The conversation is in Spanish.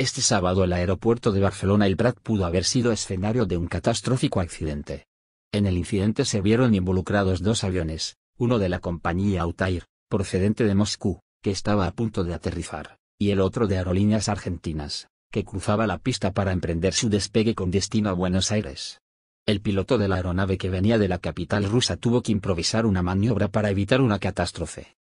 Este sábado el aeropuerto de Barcelona el Prat pudo haber sido escenario de un catastrófico accidente. En el incidente se vieron involucrados dos aviones, uno de la compañía Autair, procedente de Moscú, que estaba a punto de aterrizar, y el otro de Aerolíneas Argentinas, que cruzaba la pista para emprender su despegue con destino a Buenos Aires. El piloto de la aeronave que venía de la capital rusa tuvo que improvisar una maniobra para evitar una catástrofe,